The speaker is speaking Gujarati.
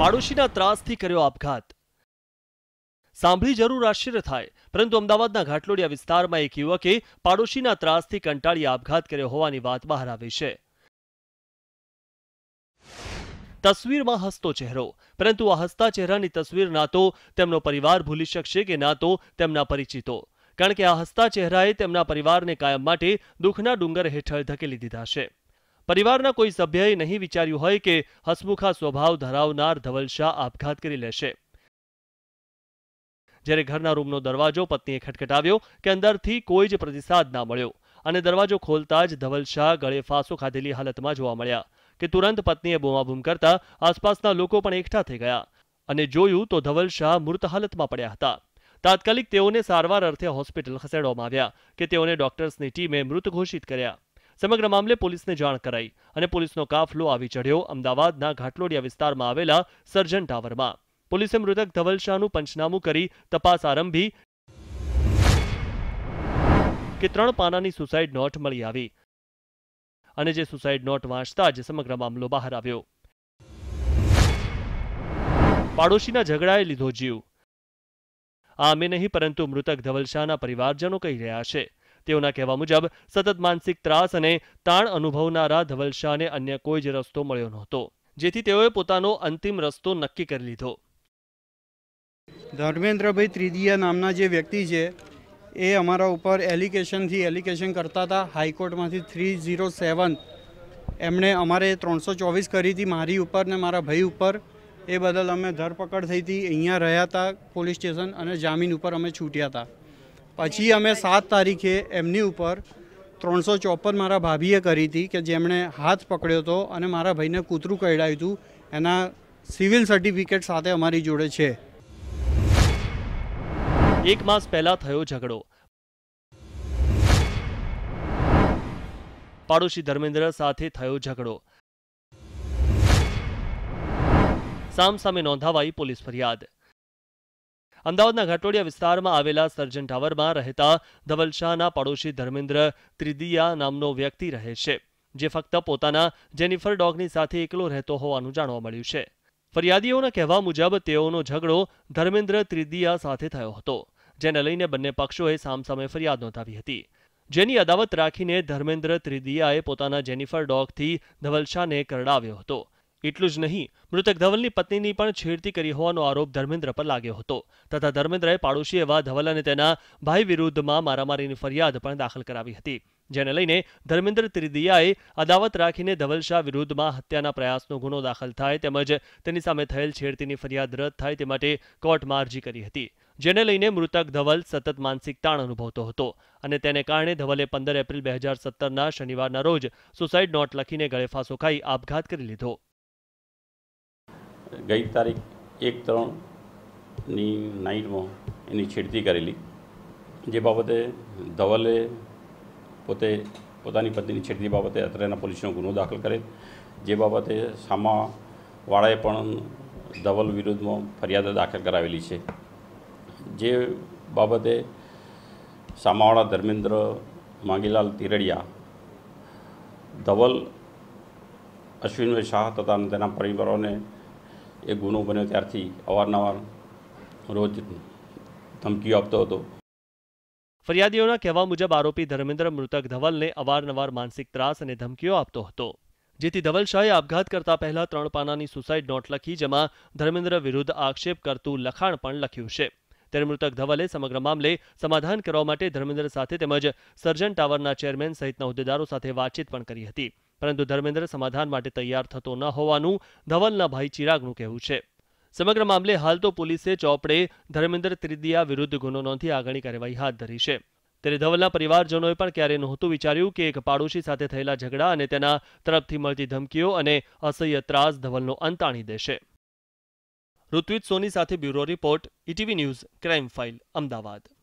પાડોશીના ત્રાસથી કર્યો આપઘાત સાંભળી જરૂર આશ્ચર્ય થાય પરંતુ અમદાવાદના ઘાટલોડિયા વિસ્તારમાં એક યુવકે પાડોશીના ત્રાસથી કંટાળી આપઘાત કર્યો હોવાની વાત બહાર આવી છે તસવીરમાં હસતો ચહેરો પરંતુ આ હસતા ચહેરાની તસવીર ના તો તેમનો પરિવાર ભૂલી શકશે કે ના તો તેમના પરિચિતો કારણ કે આ હસતા ચહેરાએ તેમના પરિવારને કાયમ માટે દુઃખના ડુંગર હેઠળ ધકેલી દીધા છે પરિવારના કોઈ સભ્યએ નહીં વિચાર્યું હોય કે હસમુખા સ્વભાવ ધરાવનાર ધવલશાહ આપઘાત કરી લેશે જ્યારે ઘરના રૂમનો દરવાજો પત્નીએ ખટખટાવ્યો કે અંદરથી કોઈ જ પ્રતિસાદ ના મળ્યો અને દરવાજો ખોલતા જ ધવલશાહ ગળે ફાંસો ખાધેલી હાલતમાં જોવા મળ્યા કે તુરંત પત્નીએ બૂમાબૂમ કરતા આસપાસના લોકો પણ એકઠા થઈ ગયા અને જોયું તો ધવલશાહ મૃત હાલતમાં પડ્યા હતા તાત્કાલિક તેઓને સારવાર અર્થે હોસ્પિટલ ખસેડવામાં આવ્યા કે તેઓને ડોક્ટર્સની ટીમે મૃત ઘોષિત કર્યા સમગ્ર મામલે પોલીસને જાણ કરાઈ અને પોલીસનો કાફલો આવી ચઢ્યો અમદાવાદના ઘાટલોડિયા વિસ્તારમાં આવેલા સર્જન ટાવરમાં પોલીસે મૃતક ધવલ પંચનામું કરી તપાસ આરંભી કે ત્રણ પાનાની સુસાઇડ નોટ મળી આવી અને જે સુસાઇડ નોટ વાંચતા જ સમગ્ર મામલો બહાર આવ્યો પાડોશીના ઝઘડાએ લીધો જીવ આ અમે નહીં પરંતુ મૃતક ધવલશાહના પરિવારજનો કહી રહ્યા છે તેઓના કહેવા મુજબ સતત માનસિક ત્રાસ અને તાણ અનુભવનારા ધવલશાહને અન્ય કોઈ જ રસ્તો મળ્યો નહોતો જેથી તેઓએ પોતાનો અંતિમ રસ્તો નક્કી કરી લીધો ધર્મેન્દ્રભાઈ ત્રિદિયા નામના જે વ્યક્તિ છે એ અમારા ઉપર એલિકેશનથી એલિકેશન કરતા હતા હાઈકોર્ટમાંથી થ્રી ઝીરો સેવન એમણે અમારે ત્રણસો ચોવીસ કરી હતી મારી ઉપર ને મારા ભાઈ ઉપર એ બદલ અમે ધરપકડ થઈ હતી અહીંયા રહ્યા હતા પોલીસ સ્ટેશન અને જામીન ઉપર અમે છૂટ્યા હતા પછી અમે સાત તારીખે એમની ઉપર ત્રણસો ચોપન મારા ભાભીએ કરી હતી કે જેમણે હાથ પકડ્યો હતો અને મારા ભાઈને કૂતરું કહેડાયું હતું એના સિવિલ સર્ટિફિકેટ સાથે અમારી જોડે છે એક માસ પહેલા થયો ઝઘડો પાડોશી ધર્મેન્દ્ર સાથે થયો ઝઘડો સામસામે નોંધાવાઈ પોલીસ ફરિયાદ અમદાવાદના ઘાટોડિયા વિસ્તારમાં આવેલા સર્જન ટાવરમાં રહેતા ધવલશાહના પડોશી ધર્મેન્દ્ર ત્રિદિયા નામનો વ્યક્તિ રહે છે જે ફક્ત પોતાના જેનિફર ડોગની સાથે એકલો રહેતો હોવાનું જાણવા મળ્યું છે ફરિયાદીઓના કહેવા મુજબ તેઓનો ઝઘડો ધર્મેન્દ્ર ત્રિદિયા સાથે થયો હતો જેને લઈને બંને પક્ષોએ સામસામે ફરિયાદ નોંધાવી હતી જેની અદાવત રાખીને ધર્મેન્દ્ર ત્રિદિયાએ પોતાના જેનિફર ડોગથી ધવલશાને કરડાવ્યો હતો એટલું જ નહીં મૃતક ધવલની પત્નીની પણ છેડતી કરી હોવાનો આરોપ ધર્મેન્દ્ર પર લાગ્યો હતો તથા ધર્મેન્દ્રએ પાડોશી એવા ધવલ અને તેના ભાઈ વિરુદ્ધમાં મારામારીની ફરિયાદ પણ દાખલ કરાવી હતી જેને લઈને ધર્મેન્દ્ર ત્રિદિયાએ અદાવત રાખીને ધવલશાહ વિરુદ્ધમાં હત્યાના પ્રયાસનો ગુનો દાખલ થાય તેમજ તેની સામે થયેલ છેડતીની ફરિયાદ રદ થાય તે માટે કોર્ટમાં અરજી કરી હતી જેને લઈને મૃતક ધવલ સતત માનસિક તાણ અનુભવતો હતો અને તેને કારણે ધવલે પંદર એપ્રિલ બે હજાર સત્તરના શનિવારના રોજ સુસાઇડ નોટ લખીને ગળેફાંસો ખાઈ આપઘાત કરી લીધો ગઈ તારીખ એક ત્રણની નાઇટમાં એની છેડતી કરેલી જે બાબતે ધવલે પોતે પોતાની પત્નીની છેડતી બાબતે અત્રેના પોલીસનો ગુનો દાખલ કરેલ જે બાબતે સામાવાળાએ પણ ધવલ વિરુદ્ધમાં ફરિયાદ દાખલ કરાવેલી છે જે બાબતે સામાવાળા ધર્મેન્દ્ર માંગીલાલ તિરડિયા ધવલ અશ્વિનભાઈ શાહ તથા તેના પરિવારોને એ ગુનો બન્યો ત્યારથી અવારનવાર રોજ ધમકીઓ આપતો હતો ફરિયાદીઓના કહેવા મુજબ આરોપી ધર્મેન્દ્ર મૃતક ધવલને અવારનવાર માનસિક ત્રાસ અને ધમકીઓ આપતો હતો જેથી ધવલ શાહે આપઘાત કરતા પહેલા ત્રણ પાનાની સુસાઇડ નોટ લખી જેમાં ધર્મેન્દ્ર વિરુદ્ધ આક્ષેપ કરતું લખાણ પણ લખ્યું છે ત્યારે મૃતક ધવલે સમગ્ર મામલે સમાધાન કરવા માટે ધર્મેન્દ્ર સાથે તેમજ સર્જન ટાવરના ચેરમેન સહિતના હોદ્દેદારો સાથે વાતચીત પણ કરી હતી પરંતુ ધર્મેન્દ્ર સમાધાન માટે તૈયાર થતો ન હોવાનું ધવલના ભાઈ ચિરાગનું કહેવું છે સમગ્ર મામલે હાલ તો પોલીસે ચોપડે ધર્મેન્દ્ર ત્રિદિયા વિરુદ્ધ ગુનો નોંધી આગળની કાર્યવાહી હાથ ધરી છે ત્યારે ધવલના પરિવારજનોએ પણ ક્યારેય નહોતું વિચાર્યું કે એક પાડોશી સાથે થયેલા ઝઘડા અને તેના તરફથી મળતી ધમકીઓ અને અસહ્ય ત્રાસ ધવલનો અંત આણી દેશે ઋત્વિજ સોની સાથે bureau report ETV news crime file Ahmedabad